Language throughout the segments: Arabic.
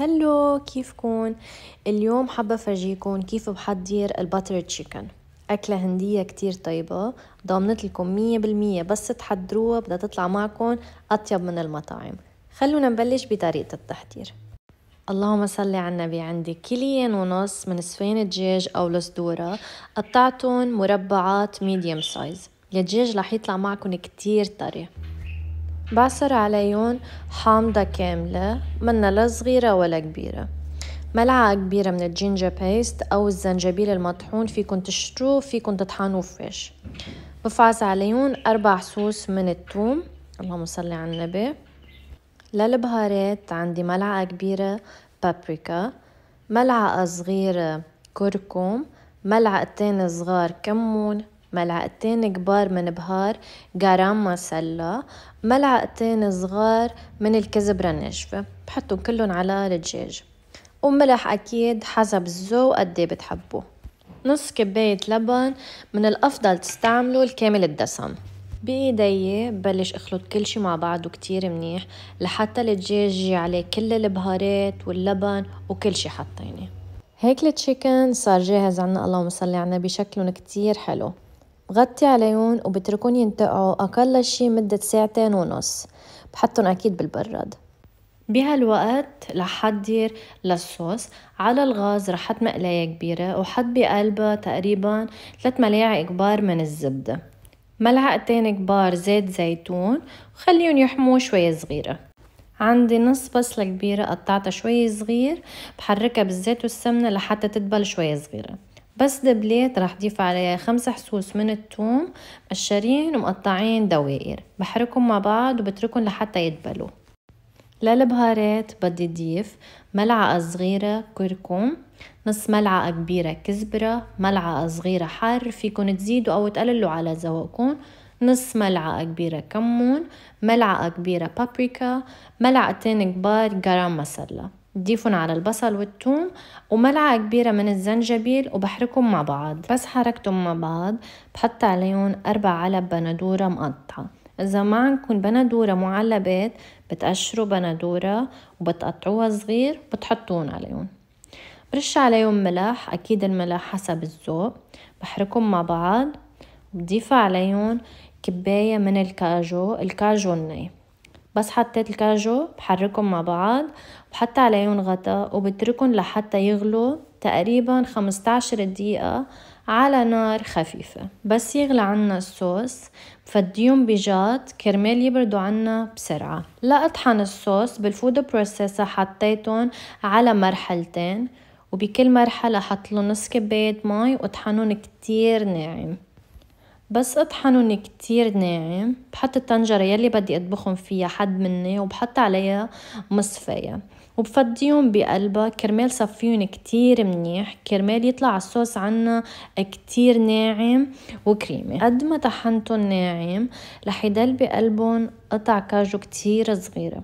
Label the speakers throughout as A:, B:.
A: هلو كيفكن اليوم حابة فرجيكن كيف بحضر الباتر تشيكن أكلة هندية كتير طيبة ضامنت لكم مية بالمية بس تحضروها بدها تطلع معكم أطيب من المطاعم خلونا نبلش بطريقة التحضير اللهم صل على النبي عندي كيلين ونص من صفين دجاج أو الصدورة قطعتهم مربعات ميديوم سايز الدجاج رح يطلع معكم كتير طري بعصر عليهم حامضة كاملة منا لا صغيرة ولا كبيرة ملعقة كبيرة من الجينجا بيست أو الزنجبيل المطحون فيكن تشتروه فيكن تطحنوه فريش بفعص عليهم أربع صوص من التوم اللهم صل على النبي للبهارات عندي ملعقة كبيرة بابريكا ملعقة صغيرة كركم ملعقتين صغار كمون ملعقتين كبار من بهار جرام مسلا ملعقتين صغار من الكزبرة الناشفة بحطهم كلهم على الدجاج وملح أكيد حسب الذوق قد بتحبوه نص كباية لبن من الأفضل تستعملوا الكامل الدسم بإيدي ببلش أخلط كل شي مع بعضه كتير منيح لحتى الدجاج يجي عليه كل البهارات واللبن وكل شي حطيني هيك التشيكن صار جاهز عنا اللهم صل على النبي كتير حلو بغطي عليهم وبتركون ينتقعوا أقل شي مدة ساعتين ونص بحطهم أكيد بالبراد بهالوقت رح للصوص على الغاز رح حط مقلاية كبيرة وحط بقلبها تقريبا 3 ملاعق كبار من الزبدة ملعقتين كبار زيت زيتون وخليهم يحموا شوية صغيرة عندي نص بصلة كبيرة قطعتها شوي صغير بحركها بالزيت والسمنة لحتى تدبل شوية صغيرة بس دبليت رح ضيف عليها خمس حصوص من التوم مقشرين ومقطعين دوائر بحركهم مع بعض وبتركهم لحتى يدبلوا للبهارات بدي ضيف ملعقة صغيرة كركم نص ملعقة كبيرة كزبرة ملعقة صغيرة حار فيكن تزيدوا أو تقللوا على ذوقكم نص ملعقة كبيرة كمون ملعقة كبيرة بابريكا ملعقتين كبار جرام مسلا ضيفهم على البصل والثوم وملعقة كبيرة من الزنجبيل وبحركهم مع بعض بس حركتهم مع بعض بحط عليهم أربع علب بندورة مقطعة إذا ما عندكم بندورة معلبات بتقشروا بندورة وبتقطعوها صغير بتحطون عليهم برش عليهم ملح أكيد الملح حسب الذوق بحركهم مع بعض بضيف عليهم كباية من الكاجو الكاجو الني بس حطيت الكاجو بحركهم مع بعض بحط عليهم غطاء وبتركهم لحتى يغلوا تقريبا 15 دقيقة على نار خفيفة بس يغلى عنا الصوص بفديهم بجات كرمال يبردوا عنا بسرعة لأطحن الصوص بالفود بروسيسر حطيتهم على مرحلتين وبكل مرحلة حط له نص كباية مي واطحنهم كتير ناعم بس اطحنهم كتير ناعم بحط الطنجرة يلي بدي اطبخهم فيها حد مني وبحط عليها مصفاية وبفضيهم بقلبها كرمال صفيهم كتير منيح كرمال يطلع الصوص عنا كتير ناعم وكريمي قد ما طحنتهم ناعم رح يضل بقلبهم قطع كاجو كتير صغيره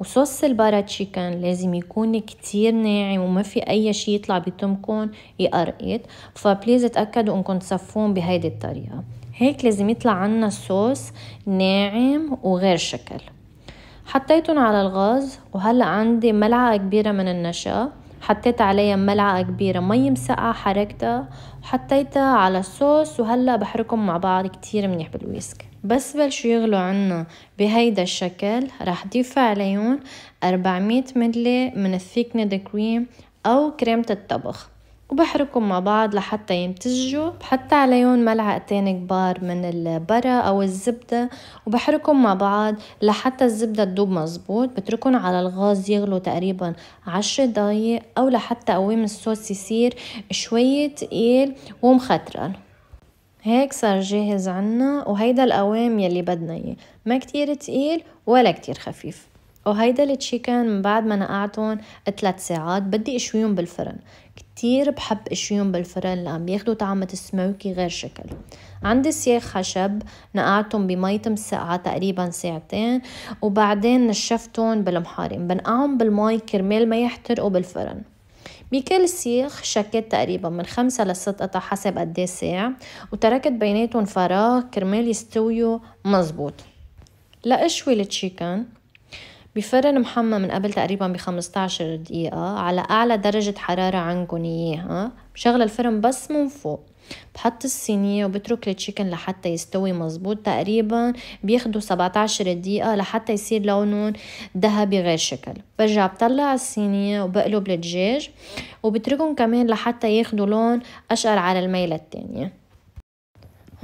A: وصوص البارا تشيكن لازم يكون كتير ناعم وما في اي شي يطلع بتمكن يقرقط فبليز اتاكدوا انكم تصفون بهيدي الطريقه هيك لازم يطلع عنا الصوص ناعم وغير شكل حطيتهم على الغاز وهلا عندي ملعقه كبيره من النشا حطيت عليها ملعقة كبيرة مي مسقعة حركتها وحطيتها على الصوص وهلا بحركهم مع بعض كتير منيح بالويسك بس بلشوا يغلوا عنا بهيدا الشكل رح ضيف عليهم 400 ملي من الثيكند كريم أو كريمة الطبخ وبحركهم مع بعض لحتى يمتزجوا بحط عليهم ملعقتين كبار من البرة أو الزبدة وبحركهم مع بعض لحتى الزبدة تدوب مزبوط بتركهم على الغاز يغلوا تقريبا عشر دقايق أو لحتى قوام الصوص يصير شوي تقيل ومخترن هيك صار جاهز عنا وهيدا القوام يلي بدنا اياه ما كتير تقيل ولا كتير خفيف وهيدا التشيكن من بعد ما نقعتهم 3 ساعات بدي اشويهم بالفرن كتير بحب اشويهم بالفرن لان بياخدوا طعمة السموكي غير شكل عندي سياخ خشب نقعتهم بمي مسقعة تقريبا ساعتين وبعدين نشفتهم بالمحارم بنقعهم بالمي كرمال ما يحترقوا بالفرن بكل سيخ شكيت تقريبا من خمسة لست قطع حسب قد إيه ساعة وتركت بيناتهم فراغ كرمال يستويوا مزبوط لأشوي التشيكن بفرن محمى من قبل تقريبا ب 15 دقيقة على أعلى درجة حرارة عندكم إياها بشغل الفرن بس من فوق بحط الصينية وبترك التشيكن لحتى يستوي مزبوط تقريبا بياخدوا 17 دقيقة لحتى يصير لونهم ذهبي غير شكل برجع بطلع الصينية وبقلب الدجاج وبتركهم كمان لحتى ياخدوا لون أشقر على الميلة التانية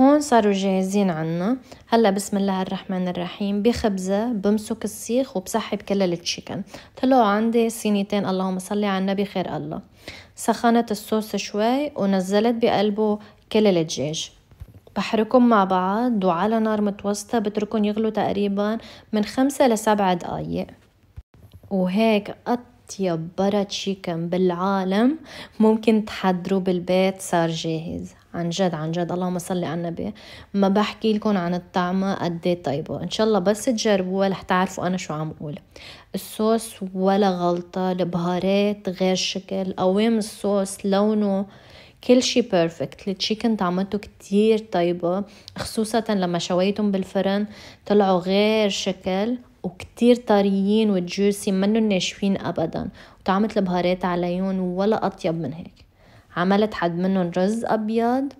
A: هون صاروا جاهزين عنا هلا بسم الله الرحمن الرحيم بخبزة بمسك السيخ وبسحب كل التشيكن طلعوا عندي صينيتين اللهم صلي على النبي خير الله سخنت الصوص شوي ونزلت بقلبه كل الدجاج بحركهم مع بعض وعلى نار متوسطة بتركهم يغلوا تقريبا من خمسة لسبعة دقايق وهيك أطيب برا تشيكن بالعالم ممكن تحضروا بالبيت صار جاهز عن جد عن جد اللهم صل على النبي ما بحكي لكم عن الطعمة قد إيه طيبة ان شاء الله بس تجربوها رح تعرفوا انا شو عم بقول الصوص ولا غلطة البهارات غير شكل قوام الصوص لونه كل شي بيرفكت التشيكن طعمته كتير طيبة خصوصا لما شويتهم بالفرن طلعوا غير شكل وكتير طريين وجوسي منن ناشفين ابدا وطعمة البهارات عليهم ولا اطيب من هيك عملت حد منهم رز أبيض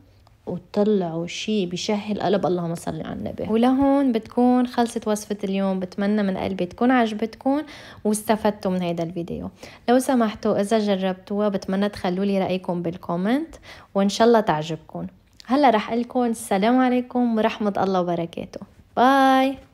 A: وطلعوا شيء بشهي القلب اللهم صل على النبي ولهون بتكون خلصت وصفة اليوم بتمنى من قلبي تكون عجبتكم واستفدتوا من هذا الفيديو لو سمحتوا إذا جربتوها بتمنى تخلوا لي رأيكم بالكومنت وإن شاء الله تعجبكم هلا رح لكم السلام عليكم ورحمة الله وبركاته باي